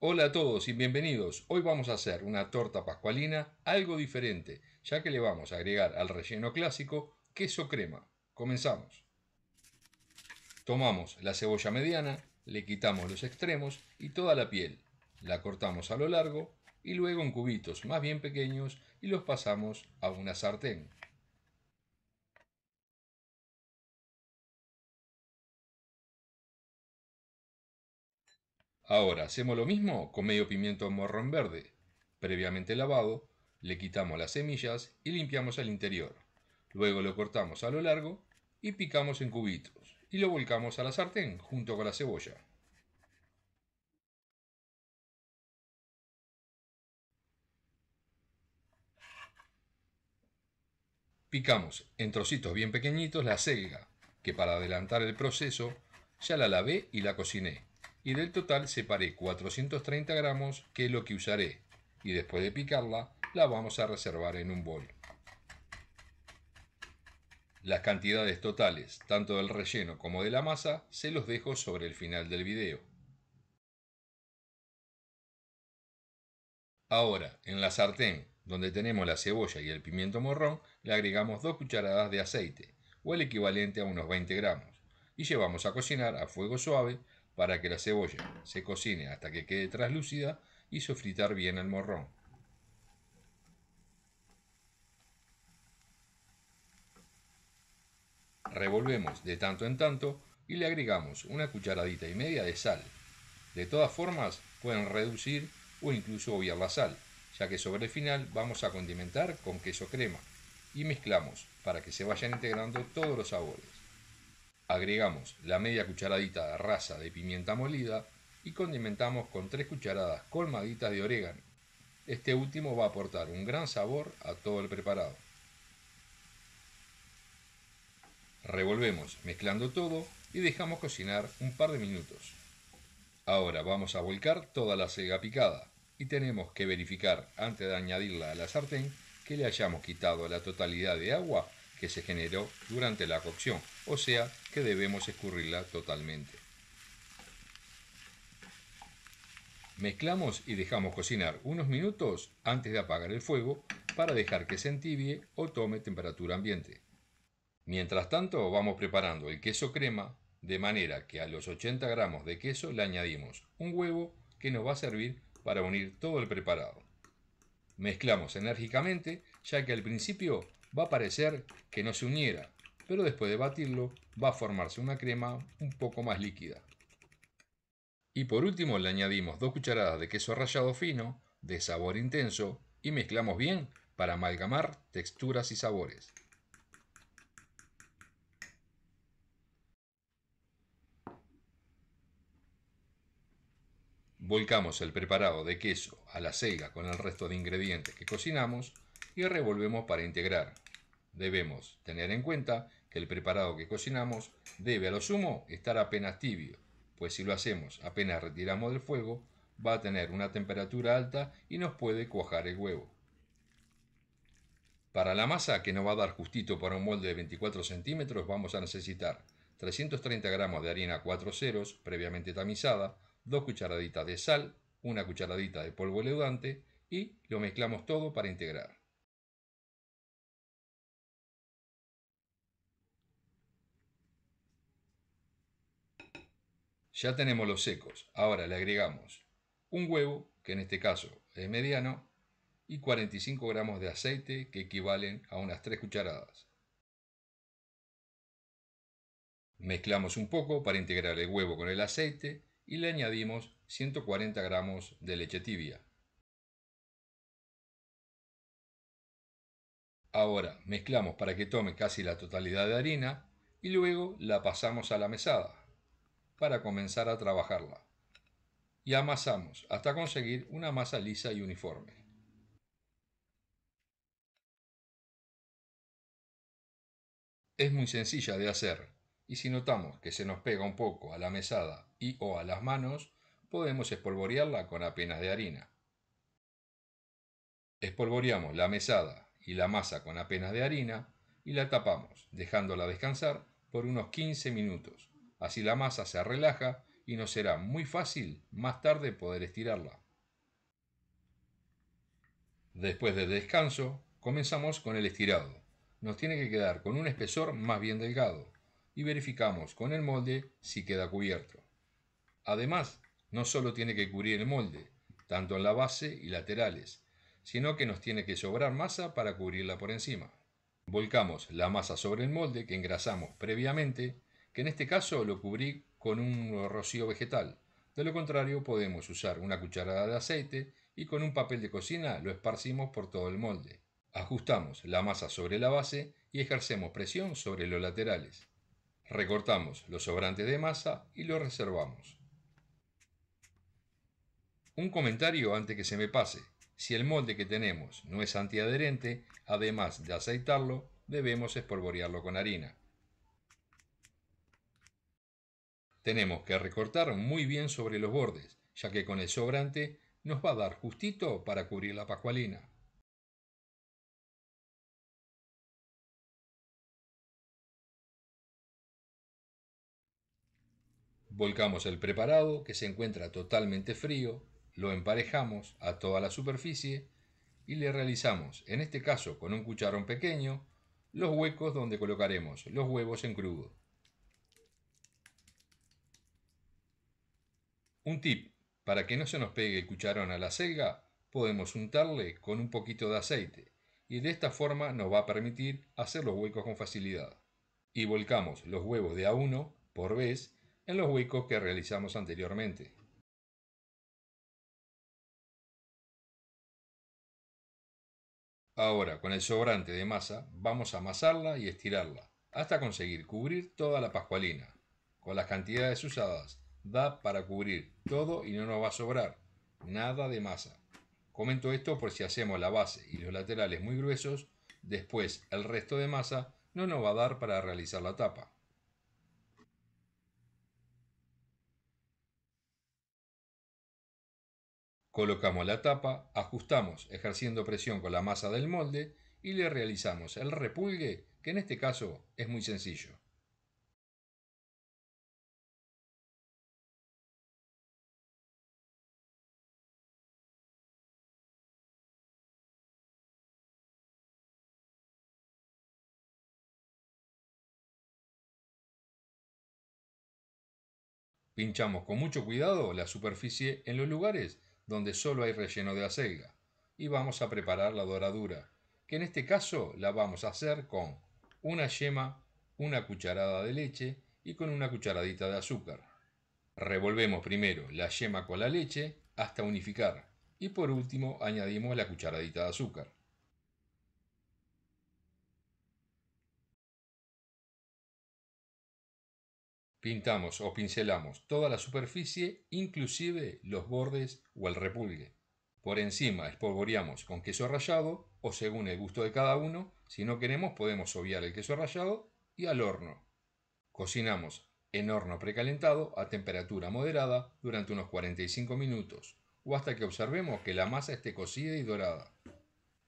Hola a todos y bienvenidos. Hoy vamos a hacer una torta pascualina algo diferente, ya que le vamos a agregar al relleno clásico queso crema. Comenzamos. Tomamos la cebolla mediana, le quitamos los extremos y toda la piel. La cortamos a lo largo y luego en cubitos más bien pequeños y los pasamos a una sartén. Ahora hacemos lo mismo con medio pimiento morrón verde, previamente lavado, le quitamos las semillas y limpiamos el interior. Luego lo cortamos a lo largo y picamos en cubitos y lo volcamos a la sartén junto con la cebolla. Picamos en trocitos bien pequeñitos la selga, que para adelantar el proceso ya la lavé y la cociné y del total separé 430 gramos que es lo que usaré y después de picarla la vamos a reservar en un bol. Las cantidades totales, tanto del relleno como de la masa, se los dejo sobre el final del video. Ahora, en la sartén, donde tenemos la cebolla y el pimiento morrón, le agregamos 2 cucharadas de aceite, o el equivalente a unos 20 gramos, y llevamos a cocinar a fuego suave para que la cebolla se cocine hasta que quede traslúcida y sofritar bien el morrón. Revolvemos de tanto en tanto y le agregamos una cucharadita y media de sal. De todas formas, pueden reducir o incluso obviar la sal, ya que sobre el final vamos a condimentar con queso crema y mezclamos para que se vayan integrando todos los sabores. Agregamos la media cucharadita de raza de pimienta molida y condimentamos con tres cucharadas colmaditas de orégano. Este último va a aportar un gran sabor a todo el preparado. Revolvemos mezclando todo y dejamos cocinar un par de minutos. Ahora vamos a volcar toda la cega picada y tenemos que verificar antes de añadirla a la sartén que le hayamos quitado la totalidad de agua que se generó durante la cocción, o sea que debemos escurrirla totalmente. Mezclamos y dejamos cocinar unos minutos antes de apagar el fuego para dejar que se entibie o tome temperatura ambiente. Mientras tanto vamos preparando el queso crema de manera que a los 80 gramos de queso le añadimos un huevo que nos va a servir para unir todo el preparado. Mezclamos enérgicamente ya que al principio va a parecer que no se uniera, pero después de batirlo va a formarse una crema un poco más líquida. Y por último le añadimos dos cucharadas de queso rallado fino, de sabor intenso, y mezclamos bien para amalgamar texturas y sabores. Volcamos el preparado de queso a la ceiga con el resto de ingredientes que cocinamos y revolvemos para integrar. Debemos tener en cuenta que el preparado que cocinamos debe a lo sumo estar apenas tibio, pues si lo hacemos apenas retiramos del fuego, va a tener una temperatura alta y nos puede cuajar el huevo. Para la masa que nos va a dar justito para un molde de 24 centímetros vamos a necesitar 330 gramos de harina 4 ceros previamente tamizada, 2 cucharaditas de sal, una cucharadita de polvo leudante y lo mezclamos todo para integrar. Ya tenemos los secos, ahora le agregamos un huevo, que en este caso es mediano, y 45 gramos de aceite que equivalen a unas 3 cucharadas. Mezclamos un poco para integrar el huevo con el aceite y le añadimos 140 gramos de leche tibia. Ahora mezclamos para que tome casi la totalidad de harina y luego la pasamos a la mesada para comenzar a trabajarla. Y amasamos hasta conseguir una masa lisa y uniforme. Es muy sencilla de hacer, y si notamos que se nos pega un poco a la mesada y o a las manos, podemos espolvorearla con apenas de harina. Espolvoreamos la mesada y la masa con apenas de harina y la tapamos, dejándola descansar por unos 15 minutos Así la masa se relaja y nos será muy fácil más tarde poder estirarla. Después del descanso, comenzamos con el estirado. Nos tiene que quedar con un espesor más bien delgado y verificamos con el molde si queda cubierto. Además, no solo tiene que cubrir el molde, tanto en la base y laterales, sino que nos tiene que sobrar masa para cubrirla por encima. Volcamos la masa sobre el molde que engrasamos previamente en este caso lo cubrí con un rocío vegetal. De lo contrario podemos usar una cucharada de aceite y con un papel de cocina lo esparcimos por todo el molde. Ajustamos la masa sobre la base y ejercemos presión sobre los laterales. Recortamos los sobrantes de masa y lo reservamos. Un comentario antes que se me pase. Si el molde que tenemos no es antiadherente, además de aceitarlo, debemos espolvorearlo con harina. Tenemos que recortar muy bien sobre los bordes, ya que con el sobrante nos va a dar justito para cubrir la pascualina. Volcamos el preparado, que se encuentra totalmente frío, lo emparejamos a toda la superficie y le realizamos, en este caso con un cucharón pequeño, los huecos donde colocaremos los huevos en crudo. Un tip, para que no se nos pegue el cucharón a la selga, podemos untarle con un poquito de aceite y de esta forma nos va a permitir hacer los huecos con facilidad. Y volcamos los huevos de a uno por vez en los huecos que realizamos anteriormente. Ahora, con el sobrante de masa, vamos a amasarla y estirarla, hasta conseguir cubrir toda la pascualina. Con las cantidades usadas, da para cubrir todo y no nos va a sobrar nada de masa. Comento esto por si hacemos la base y los laterales muy gruesos, después el resto de masa no nos va a dar para realizar la tapa. Colocamos la tapa, ajustamos ejerciendo presión con la masa del molde y le realizamos el repulgue, que en este caso es muy sencillo. Pinchamos con mucho cuidado la superficie en los lugares donde solo hay relleno de acelga y vamos a preparar la doradura, que en este caso la vamos a hacer con una yema, una cucharada de leche y con una cucharadita de azúcar. Revolvemos primero la yema con la leche hasta unificar y por último añadimos la cucharadita de azúcar. Pintamos o pincelamos toda la superficie, inclusive los bordes o el repulgue. Por encima espolvoreamos con queso rallado o según el gusto de cada uno, si no queremos podemos obviar el queso rallado y al horno. Cocinamos en horno precalentado a temperatura moderada durante unos 45 minutos o hasta que observemos que la masa esté cocida y dorada.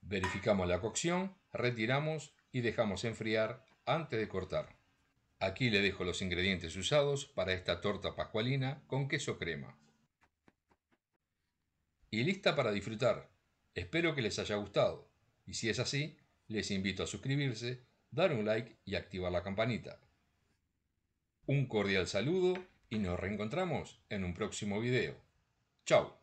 Verificamos la cocción, retiramos y dejamos enfriar antes de cortar. Aquí le dejo los ingredientes usados para esta torta pascualina con queso crema. Y lista para disfrutar. Espero que les haya gustado. Y si es así, les invito a suscribirse, dar un like y activar la campanita. Un cordial saludo y nos reencontramos en un próximo video. ¡Chao!